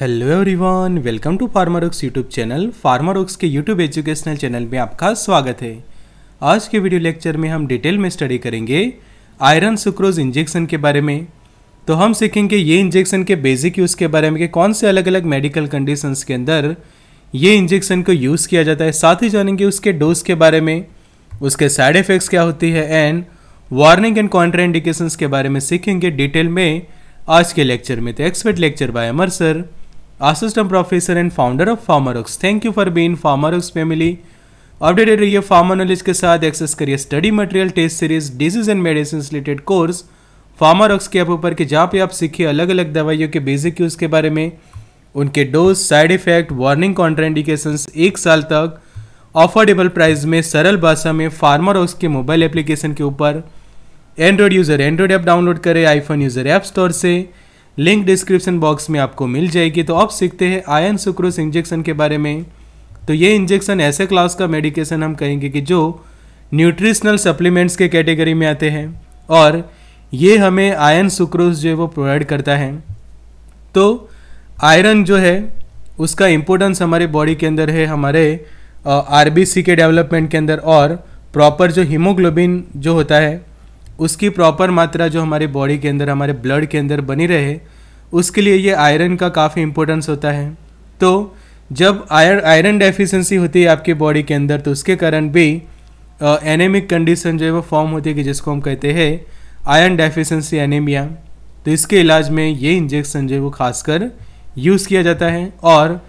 Hello everyone welcome to Pharmarox YouTube channel Pharmarox के YouTube educational channel में आपका स्वागत है आज के वीडियो लेक्चर में हम डिटेल में स्टडी करेंगे आयरन सुक्रोज इंजेक्शन के बारे में तो हम सीखेंगे ये इंजेक्शन के बेसिक यूज़ के बारे में कि कौन से अलग अलग मेडिकल कंडीशंस के अंदर ये इंजेक्शन को यूज़ किया जाता है साथ ही जानेंगे उसके डोज के बारे में उसके साइड इफ़ेक्ट्स क्या होती है एंड वार्निंग एंड कॉन्ट्राइंडिकेशंस के बारे में सीखेंगे डिटेल में आज के लेक्चर में तो expert lecture by Amar sir assistant professor and founder of Pharmarox. Thank you for being Pharmarox family updated रहिए फार्मा नॉलेज के साथ एक्सेस करिए study material test series disease and medicine related course pharma के app ऊपर के जहाँ पे आप सीखिए अलग अलग दवाइयों के बेसिक यूज़ के बारे में उनके dose side effect warning contraindications एक साल तक अफोर्डेबल प्राइस में सरल भाषा में फार्मा के मोबाइल एप्लीकेशन के ऊपर Android user Android app download करें आईफोन यूज़र ऐप स्टोर से लिंक डिस्क्रिप्शन बॉक्स में आपको मिल जाएगी तो अब सीखते हैं आयन सुक्रोस इंजेक्शन के बारे में तो ये इंजेक्शन ऐसे क्लास का मेडिकेशन हम कहेंगे कि जो न्यूट्रिशनल सप्लीमेंट्स के कैटेगरी में आते हैं और ये हमें आयन सुक्रोस जो है वो प्रोवाइड करता है तो आयरन जो है उसका इम्पोर्टेंस हमारे बॉडी के अंदर है हमारे आर के डेवलपमेंट के अंदर और प्रॉपर जो हीमोग्लोबिन जो होता है उसकी प्रॉपर मात्रा जो हमारे बॉडी के अंदर हमारे ब्लड के अंदर बनी रहे उसके लिए ये आयरन का काफ़ी इम्पोर्टेंस होता है तो जब आयर आयरन डेफिशिएंसी होती है आपकी बॉडी के अंदर तो उसके कारण भी एनेमिक कंडीशन जो है वो फॉर्म होती है कि जिसको हम कहते हैं आयरन डेफिशिएंसी एनेमिया तो इसके इलाज में ये इंजेक्शन जो है वो खासकर यूज़ किया जाता है और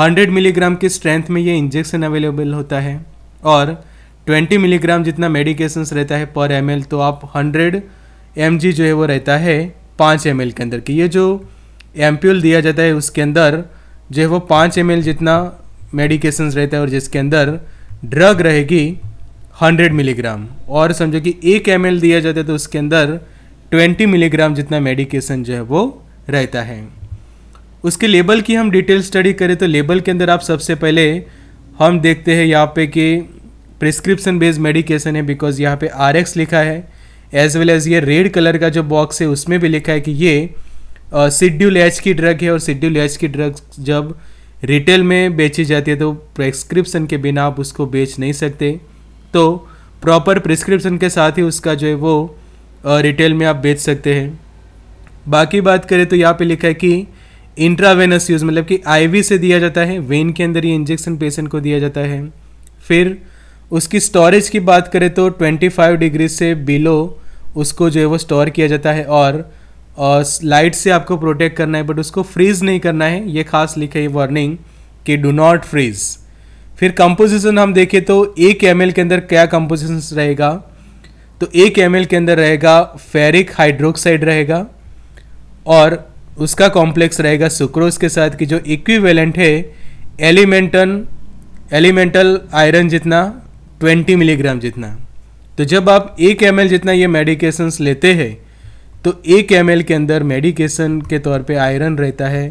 100 मिलीग्राम की स्ट्रेंथ में ये इंजेक्शन अवेलेबल होता है और 20 मिलीग्राम जितना मेडिकेशंस रहता है पर एम तो आप 100 एम जो है वो रहता है पाँच एम के अंदर कि ये जो एम्प्यूल दिया जाता है उसके अंदर जो है वो पाँच एम जितना मेडिकेशंस रहता है और जिसके अंदर ड्रग रहेगी 100 मिलीग्राम और समझो कि एक एम दिया जाता है तो उसके अंदर 20 मिलीग्राम जितना मेडिकेशन जो है वो रहता है उसके लेबल की हम डिटेल स्टडी करें तो लेबल के अंदर आप सबसे पहले हम देखते हैं यहाँ पे कि प्रिस्क्रिप्शन बेस्ड मेडिकेशन है बिकॉज यहाँ पे आर लिखा है एज वेल एज ये रेड कलर का जो बॉक्स है उसमें भी लिखा है कि ये सिड्यूल एच की ड्रग है और सिड्यूल एच की ड्रग जब रिटेल में बेची जाती है तो प्रिस्क्रिप्शन के बिना आप उसको बेच नहीं सकते तो प्रॉपर प्रिस्क्रिप्शन के साथ ही उसका जो है वो रिटेल में आप बेच सकते हैं बाकी बात करें तो यहाँ पे लिखा है कि इंट्रावेनस यूज़ मतलब कि आईवी से दिया जाता है वेन के अंदर ये इंजेक्शन पेशेंट को दिया जाता है फिर उसकी स्टोरेज की बात करें तो 25 डिग्री से बिलो उसको जो है वो स्टोर किया जाता है और लाइट से आपको प्रोटेक्ट करना है बट उसको फ्रीज नहीं करना है ये खास लिखा है वार्निंग कि डू नॉट फ्रीज फिर कंपोजिशन हम देखें तो एक एम के अंदर क्या कंपोजिशन रहेगा तो एक एम के अंदर रहेगा फेरिक हाइड्रोक्साइड रहेगा और उसका कॉम्प्लेक्स रहेगा सुक्रोज के साथ कि जो इक्विवेलेंट है एलिमेंटन एलिमेंटल आयरन जितना 20 मिलीग्राम जितना तो जब आप एक एम जितना ये मेडिकेशंस लेते हैं तो एक एम के अंदर मेडिकेशन के तौर पे आयरन रहता है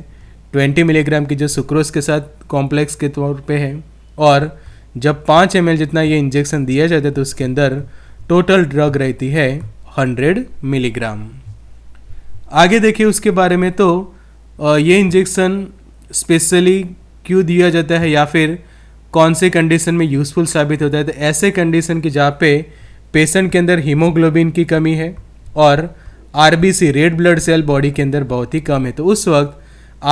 20 मिलीग्राम की जो सुक्रोज के साथ कॉम्प्लेक्स के तौर पे है और जब 5 एम जितना ये इंजेक्शन दिया जाता है तो उसके अंदर टोटल ड्रग रहती है 100 मिलीग्राम आगे देखिए उसके बारे में तो ये इंजेक्शन स्पेशली क्यों दिया जाता है या फिर कौन से कंडीशन में यूज़फुल साबित होता है तो ऐसे कंडीशन की जहाँ पे पेशेंट के अंदर हीमोग्लोबिन की कमी है और R red blood cell body के अंदर बहुत ही कम है तो उस वक्त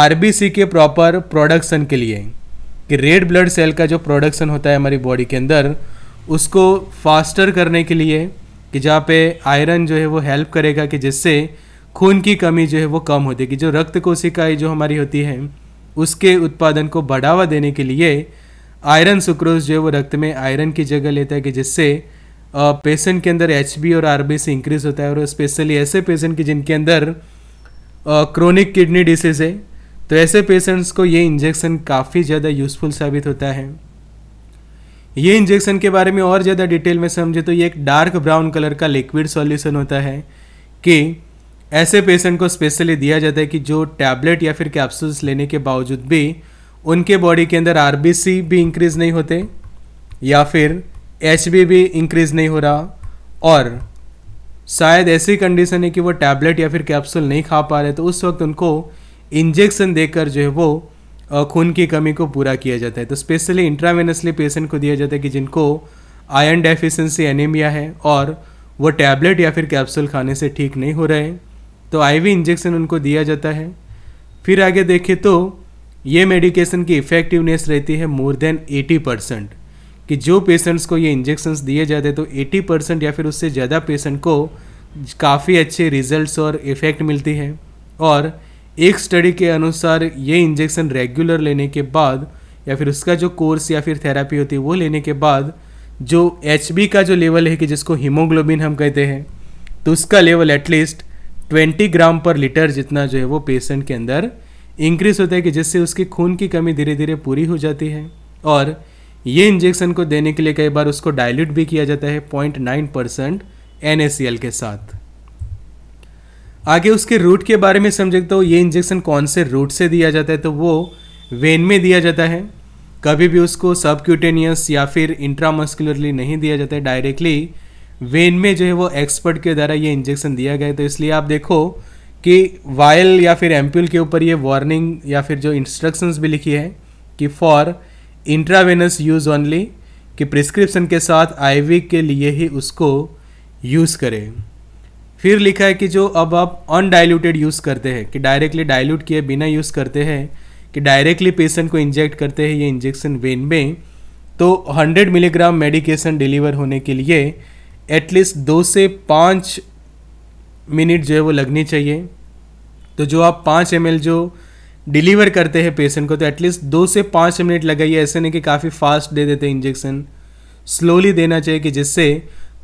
आर के प्रॉपर प्रोडक्शन के लिए कि रेड ब्लड सेल का जो प्रोडक्शन होता है हमारी बॉडी के अंदर उसको फास्टर करने के लिए कि जहाँ पे आयरन जो है वो हेल्प करेगा कि जिससे खून की कमी जो है वो कम होती है कि जो रक्त कोशिकाएँ जो हमारी होती हैं उसके उत्पादन को बढ़ावा देने के लिए आयरन सुक्रोज जो है वो रक्त में आयरन की जगह लेता है कि जिससे पेशेंट के अंदर एच और आर इंक्रीज होता है और स्पेशली ऐसे पेशेंट की जिनके अंदर क्रोनिक किडनी डिसीज है तो ऐसे पेशेंट्स को ये इंजेक्शन काफ़ी ज़्यादा यूज़फुल साबित होता है ये इंजेक्शन के बारे में और ज़्यादा डिटेल में समझे तो ये एक डार्क ब्राउन कलर का लिक्विड सॉल्यूशन होता है कि ऐसे पेशेंट को स्पेशली दिया जाता है कि जो टैबलेट या फिर कैप्सूल्स लेने के बावजूद भी उनके बॉडी के अंदर आर भी इंक्रीज़ नहीं होते या फिर एच भी इंक्रीज़ नहीं हो रहा और शायद ऐसी कंडीशन है कि वो टैबलेट या फिर कैप्सूल नहीं खा पा रहे तो उस वक्त उनको इंजेक्शन देकर जो है वो खून की कमी को पूरा किया जाता है तो स्पेशली इंट्रावेनसली पेशेंट को दिया जाता है कि जिनको आयरन डेफिशिएंसी एनीमिया है और वो टैबलेट या फिर कैप्सूल खाने से ठीक नहीं हो रहे तो आईवी इंजेक्शन उनको दिया जाता है फिर आगे देखें तो ये मेडिकेशन की इफ़ेक्टिवनेस रहती है मोर देन 80 परसेंट कि जो पेशेंट्स को ये इंजेक्शन्स दिए जाते तो 80 परसेंट या फिर उससे ज़्यादा पेशेंट को काफ़ी अच्छे रिजल्ट्स और इफ़ेक्ट मिलती है और एक स्टडी के अनुसार ये इंजेक्शन रेगुलर लेने के बाद या फिर उसका जो कोर्स या फिर थेरापी होती है वो लेने के बाद जो एच का जो लेवल है कि जिसको हीमोग्लोबिन हम कहते हैं तो उसका लेवल एटलीस्ट 20 ग्राम पर लीटर जितना जो है वो पेशेंट के अंदर इंक्रीज होता है कि जिससे उसकी खून की कमी धीरे धीरे पूरी हो जाती है और ये इंजेक्शन को देने के लिए कई बार उसको डायल्यूट भी किया जाता है पॉइंट नाइन परसेंट एन के साथ आगे उसके रूट के बारे में समझे तो ये इंजेक्शन कौन से रूट से दिया जाता है तो वो वेन में दिया जाता है कभी भी उसको सबक्यूटेनियस या फिर इंट्रामस्कुलरली नहीं दिया जाता है डायरेक्टली वेन में जो है वो एक्सपर्ट के द्वारा ये इंजेक्शन दिया गया है तो इसलिए आप देखो कि वायल या फिर एम्प्यूल के ऊपर ये वार्निंग या फिर जो इंस्ट्रक्शंस भी लिखी है कि फॉर इंट्रावेनस यूज़ ओनली कि प्रिस्क्रिप्शन के साथ आईवी के लिए ही उसको यूज़ करें फिर लिखा है कि जो अब आप अनडाइल्यूटेड यूज़ करते हैं कि डायरेक्टली डाइल्यूट किए बिना यूज़ करते हैं कि डायरेक्टली पेशेंट को इंजेक्ट करते हैं ये इंजेक्शन वेन में तो 100 मिलीग्राम मेडिकेशन डिलीवर होने के लिए एटलीस्ट दो से पाँच मिनट जो है वो लगनी चाहिए तो जो आप पाँच एम जो डिलीवर करते हैं पेशेंट को तो एटलीस्ट दो से पाँच मिनट लगाइए ऐसे नहीं कि काफ़ी फास्ट दे देते हैं इंजेक्शन स्लोली देना चाहिए कि जिससे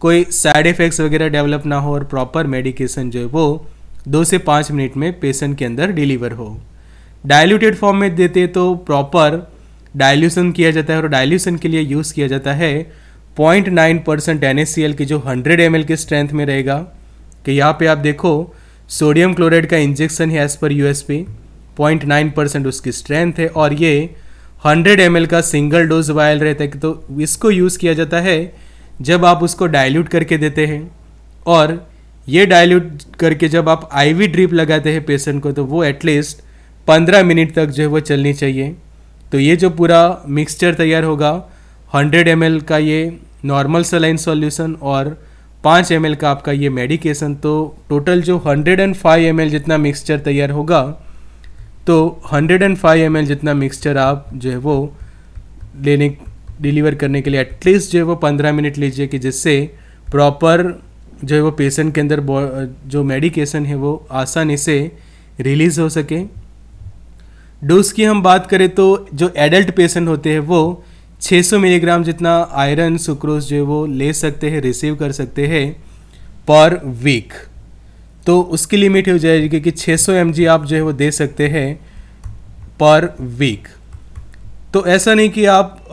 कोई साइड इफ़ेक्ट्स वगैरह डेवलप ना हो और प्रॉपर मेडिकेशन जो है वो दो से पाँच मिनट में पेशेंट के अंदर डिलीवर हो डायल्यूटेड फॉर्म में देते तो प्रॉपर डायल्यूशन किया जाता है और डायल्यूशन के लिए यूज़ किया जाता है नाइन परसेंट एन की जो हंड्रेड एम की स्ट्रेंथ में रहेगा कि यहाँ पे आप देखो सोडियम क्लोराइड का इंजेक्शन है as per U S P point nine percent उसकी स्ट्रेंथ है और ये हंड्रेड एम का सिंगल डोज वायल रहता है तो इसको यूज़ किया जाता है जब आप उसको डाइल्यूट करके देते हैं और ये डाइल्यूट करके जब आप आईवी ड्रिप लगाते हैं पेशेंट को तो वो एटलीस्ट पंद्रह मिनट तक जो है वो चलनी चाहिए तो ये जो पूरा मिक्सचर तैयार होगा हंड्रेड एम का ये नॉर्मल सलाइन सॉल्यूशन और पाँच एम का आपका ये मेडिकेशन तो टोटल जो हंड्रेड एंड फाइव एम जितना मिक्सचर तैयार होगा तो हंड्रेड एंड फाइव एम जितना मिक्सचर आप जो है वो लेने डिलीवर करने के लिए एटलीस्ट जो है वो पंद्रह मिनट लीजिए कि जिससे प्रॉपर जो है वो पेशेंट के अंदर जो मेडिकेशन है वो आसानी से रिलीज़ हो सके डोज की हम बात करें तो जो एडल्ट पेशेंट होते हैं वो 600 मिलीग्राम जितना आयरन सुक्रोज जो है वो ले सकते हैं रिसीव कर सकते हैं पर वीक तो उसकी लिमिट हो जाएगी क्योंकि 600 सौ आप जो है वो दे सकते हैं पर वीक तो ऐसा नहीं कि आप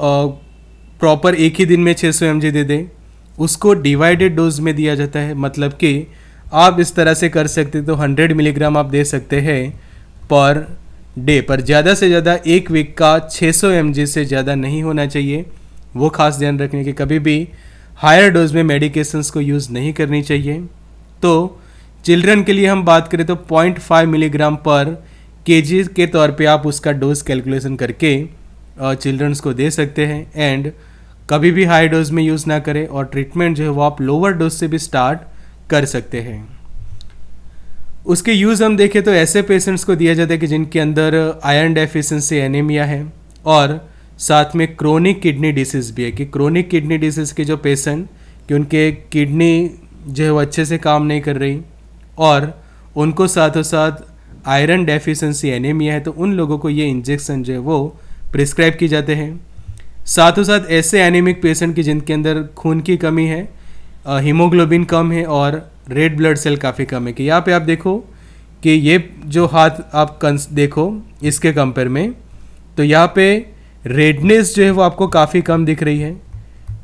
प्रॉपर एक ही दिन में 600 सौ दे दें उसको डिवाइडेड डोज में दिया जाता है मतलब कि आप इस तरह से कर सकते तो 100 मिलीग्राम आप दे सकते हैं पर डे पर ज़्यादा से ज़्यादा एक वीक का 600 सौ से ज़्यादा नहीं होना चाहिए वो खास ध्यान रखने की कभी भी हायर डोज में मेडिकेशंस को यूज़ नहीं करनी चाहिए तो चिल्ड्रन के लिए हम बात करें तो 0.5 मिलीग्राम पर के के तौर पे आप उसका डोज कैलकुलेशन करके चिल्ड्रंस को दे सकते हैं एंड कभी भी हाई डोज में यूज़ ना करें और ट्रीटमेंट जो है वो आप लोअर डोज से भी स्टार्ट कर सकते हैं उसके यूज़ हम देखें तो ऐसे पेशेंट्स को दिया जाता है कि जिनके अंदर आयरन डेफिशिएंसी एनीमिया है और साथ में क्रोनिक किडनी डिसीज़ भी है कि क्रोनिक किडनी डिसीज़ के जो पेशेंट कि उनके किडनी जो है वो अच्छे से काम नहीं कर रही और उनको साथों साथ आयरन डेफिशिएंसी एनीमिया है तो उन लोगों को ये इंजेक्शन जो है वो प्रिस्क्राइब किए जाते हैं साथों साथ ऐसे एनीमिक पेशेंट की जिनके अंदर खून की कमी है हीमोग्लोबिन कम है और रेड ब्लड सेल काफ़ी कम है कि यहाँ पे आप देखो कि ये जो हाथ आप कंस देखो इसके कंपेयर में तो यहाँ पे रेडनेस जो है वो आपको काफ़ी कम दिख रही है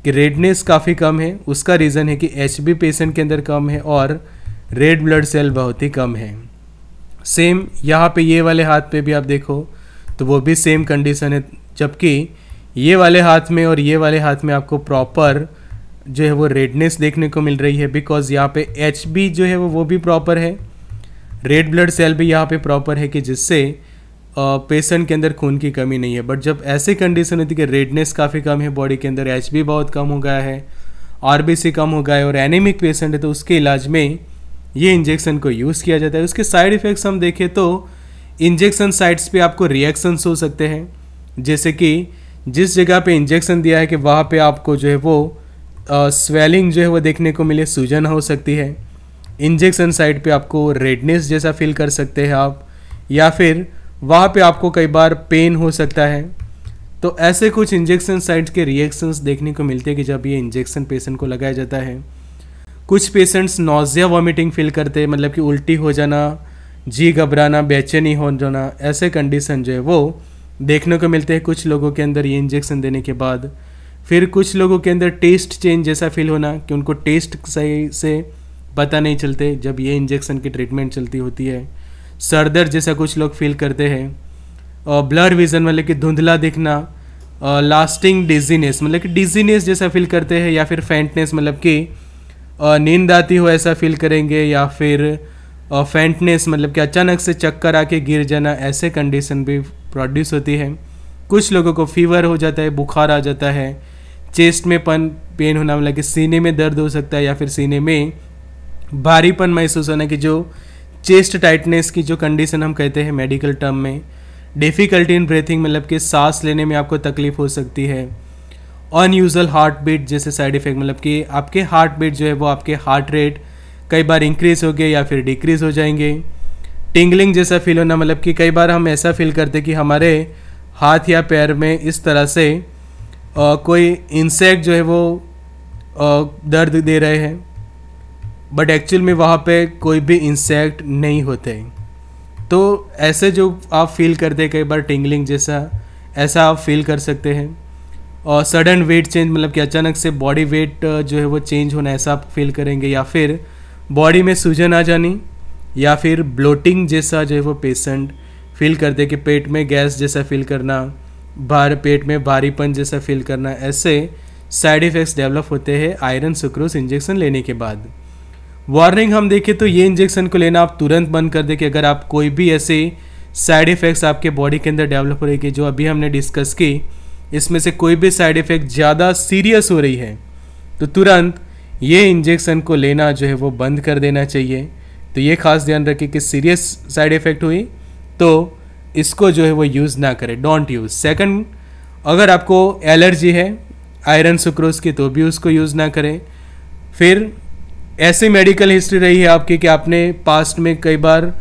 कि रेडनेस काफ़ी कम है उसका रीज़न है कि एच पेशेंट के अंदर कम है और रेड ब्लड सेल बहुत ही कम है सेम यहाँ पे ये वाले हाथ पे भी आप देखो तो वो भी सेम कंडीशन है जबकि ये वाले हाथ में और ये वाले हाथ में आपको प्रॉपर जो है वो रेडनेस देखने को मिल रही है बिकॉज यहाँ पे एच बी जो है वो वो भी प्रॉपर है रेड ब्लड सेल भी यहाँ पे प्रॉपर है कि जिससे पेशेंट के अंदर खून की कमी नहीं है बट जब ऐसे कंडीशन होती है कि रेडनेस काफ़ी कम है बॉडी के अंदर एच बी बहुत कम हो गया है आर बी सी कम हो गया है और एनीमिक पेशेंट है तो उसके इलाज में ये इंजेक्शन को यूज़ किया जाता है उसके साइड इफ़ेक्ट्स हम देखें तो इंजेक्शन साइट्स पे आपको रिएक्शंस हो सकते हैं जैसे कि जिस जगह पे इंजेक्शन दिया है कि वहाँ पे आपको जो है वो स्वेलिंग जो है वो देखने को मिले सूजन हो सकती है इंजेक्शन साइड पे आपको रेडनेस जैसा फील कर सकते हैं आप या फिर वहाँ पे आपको कई बार पेन हो सकता है तो ऐसे कुछ इंजेक्शन साइड के रिएक्शंस देखने को मिलते हैं कि जब ये इंजेक्शन पेशेंट को लगाया जाता है कुछ पेशेंट्स नोजिया वॉमिटिंग फील करते हैं मतलब कि उल्टी हो जाना जी घबराना बेचैनी हो जाना ऐसे कंडीशन जो है वो देखने को मिलते हैं कुछ लोगों के अंदर ये इंजेक्शन देने के बाद फिर कुछ लोगों के अंदर टेस्ट चेंज जैसा फील होना कि उनको टेस्ट सही से पता नहीं चलते जब ये इंजेक्शन की ट्रीटमेंट चलती होती है सर दर्द जैसा कुछ लोग फील करते हैं और ब्लर विज़न मतलब कि धुंधला दिखना लास्टिंग डिजीनेस मतलब कि डिजीनेस जैसा फील करते हैं या फिर फैंटनेस मतलब कि नींद आती हो ऐसा फील करेंगे या फिर फैंटनेस मतलब कि अचानक से चक्कर आके गिर जाना ऐसे कंडीशन भी प्रोड्यूस होती है कुछ लोगों को फीवर हो जाता है बुखार आ जाता है चेस्ट में पन पेन होना मतलब कि सीने में दर्द हो सकता है या फिर सीने में भारीपन महसूस होना कि जो चेस्ट टाइटनेस की जो कंडीशन हम कहते हैं मेडिकल टर्म में डिफ़िकल्टी इन ब्रीथिंग मतलब कि सांस लेने में आपको तकलीफ हो सकती है अनयूजल हार्ट बीट जैसे साइड इफ़ेक्ट मतलब कि आपके हार्ट बीट जो है वो आपके हार्ट रेट कई बार इंक्रीज़ हो गए या फिर डिक्रीज़ हो जाएंगे टिंगलिंग जैसा फील होना मतलब कि कई बार हम ऐसा फील करते कि हमारे हाथ या पैर में इस तरह से आ, कोई इंसेक्ट जो है वो आ, दर्द दे रहे हैं बट एक्चुअल में वहाँ पे कोई भी इंसेक्ट नहीं होते तो ऐसे जो आप फील करते कई बार टिंगलिंग जैसा ऐसा आप फील कर सकते हैं और सडन वेट चेंज मतलब कि अचानक से बॉडी वेट जो है वो चेंज होना ऐसा आप फील करेंगे या फिर बॉडी में सूजन आ जानी या फिर ब्लोटिंग जैसा जो है वो पेशेंट फील करते कि पेट में गैस जैसा फील करना भार पेट में भारीपन जैसा फील करना ऐसे साइड इफ़ेक्ट्स डेवलप होते हैं आयरन सुक्रोस इंजेक्शन लेने के बाद वार्निंग हम देखें तो ये इंजेक्शन को लेना आप तुरंत बंद कर दे कि अगर आप कोई भी ऐसे साइड इफ़ेक्ट्स आपके बॉडी के अंदर डेवलप हो रही है जो अभी हमने डिस्कस की इसमें से कोई भी साइड इफ़ेक्ट ज़्यादा सीरियस हो रही है तो तुरंत ये इंजेक्शन को लेना जो है वो बंद कर देना चाहिए तो ये खास ध्यान रखें कि सीरियस साइड इफ़ेक्ट हुई तो इसको जो है वो यूज़ ना करें डोंट यूज़ सेकंड अगर आपको एलर्जी है आयरन सुक्रोज की तो भी उसको यूज़ ना करें फिर ऐसी मेडिकल हिस्ट्री रही है आपकी कि आपने पास्ट में कई बार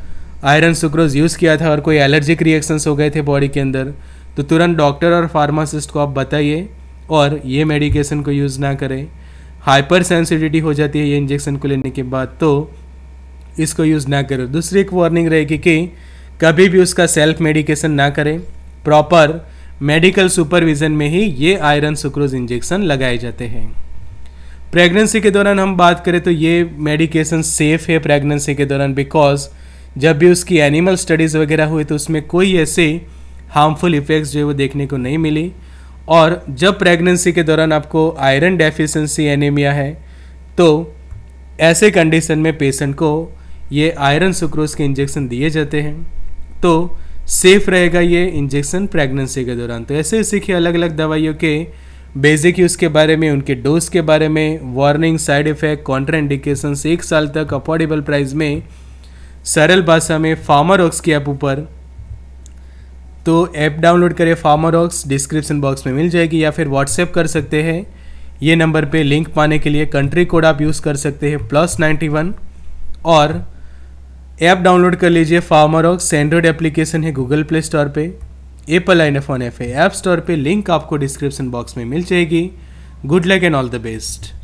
आयरन सुक्रोज यूज़ किया था और कोई एलर्जिक रिएक्शंस हो गए थे बॉडी के अंदर तो तुरंत डॉक्टर और फार्मासिस्ट को आप बताइए और ये मेडिकेशन को यूज़ ना करें हाइपर सेंसिटिविटी हो जाती है ये इंजेक्शन को लेने के बाद तो इसको यूज़ ना करो दूसरी एक वार्निंग रहेगी कि, कि कभी भी उसका सेल्फ मेडिकेशन ना करें प्रॉपर मेडिकल सुपरविज़न में ही ये आयरन सुक्रोज इंजेक्शन लगाए जाते हैं प्रेगनेंसी के दौरान हम बात करें तो ये मेडिकेशन सेफ़ है प्रेगनेंसी के दौरान बिकॉज जब भी उसकी एनिमल स्टडीज़ वगैरह हुई तो उसमें कोई ऐसे हार्मफुल इफ़ेक्ट्स जो है वो देखने को नहीं मिली और जब प्रेगनेंसी के दौरान आपको आयरन डेफिशिएंसी एनीमिया है तो ऐसे कंडीशन में पेशेंट को ये आयरन सुक्रोज के इंजेक्शन दिए जाते हैं तो सेफ रहेगा ये इंजेक्शन प्रेगनेंसी के दौरान तो ऐसे सीखिए अलग अलग दवाइयों के बेसिक यूज़ के बारे में उनके डोज के बारे में वार्निंग साइड इफेक्ट कॉन्ट्राइंडिकेशन एक साल तक अफोर्डेबल प्राइस में सरल भाषा में फार्मारॉक्स की ऐप ऊपर तो ऐप डाउनलोड करें फार्मारॉक्स डिस्क्रिप्शन बॉक्स में मिल जाएगी या फिर व्हाट्सएप कर सकते हैं ये नंबर पे लिंक पाने के लिए कंट्री कोड आप यूज़ कर सकते हैं प्लस नाइन्टी वन और ऐप डाउनलोड कर लीजिए फार्मर ऑक्स एंड्रॉयड एप्लीकेशन है गूगल प्ले स्टोर पे एप्पल आई फोन एफ है ऐप स्टोर पे लिंक आपको डिस्क्रिप्शन बॉक्स में मिल जाएगी good luck and all the best